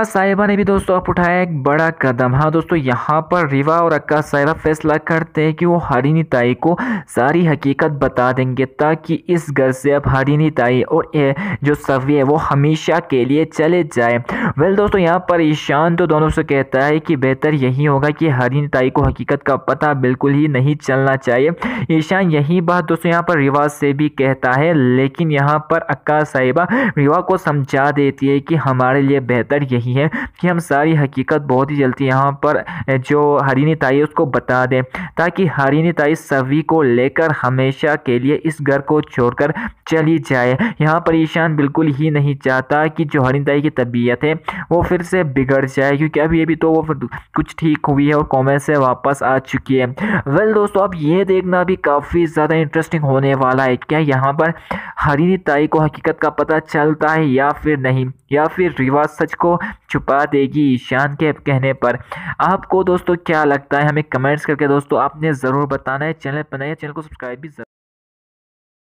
अक्का साहिबा ने भी दोस्तों अब उठाया एक बड़ा कदम हाँ दोस्तों यहाँ पर रिवा और अक्का साहिबा फैसला करते हैं कि वो हरिनी ताई को सारी हकीकत बता देंगे ताकि इस घर से अब हरिनी ताई और जो सवी है वो हमेशा के लिए चले जाए वेल दोस्तों यहाँ पर ईशान तो दोनों से कहता है कि बेहतर यही होगा कि हरिनी ताई को हकीकत का पता बिल्कुल ही नहीं चलना चाहिए ईशान यही बात दोस्तों यहाँ पर रिवा से भी कहता है लेकिन यहाँ पर अक्का साहिबा रिवा को समझा देती है कि हमारे लिए बेहतर यही रही है कि हम सारी हकीकत बहुत ही जल्दी यहाँ पर जो हरीनी ताई उसको बता दें ताकि हरीनी ताई सभी को लेकर हमेशा के लिए इस घर को छोड़कर चली जाए यहाँ पर ईशान बिल्कुल ही नहीं चाहता कि जो हरीनी ताई की तबीयत है वो फिर से बिगड़ जाए क्योंकि अभी अभी तो वो कुछ ठीक हुई है और कॉमेंट से वापस आ चुकी है वेल दोस्तों अब ये देखना भी काफ़ी ज़्यादा इंटरेस्टिंग होने वाला है क्या यहाँ पर हरी को हकीकत का पता चलता है या फिर नहीं या फिर रिवा सच को छुपा देगी ईशान के कहने पर आपको दोस्तों क्या लगता है हमें कमेंट्स करके दोस्तों आपने ज़रूर बताना है चैनल बनाइए चैनल को सब्सक्राइब भी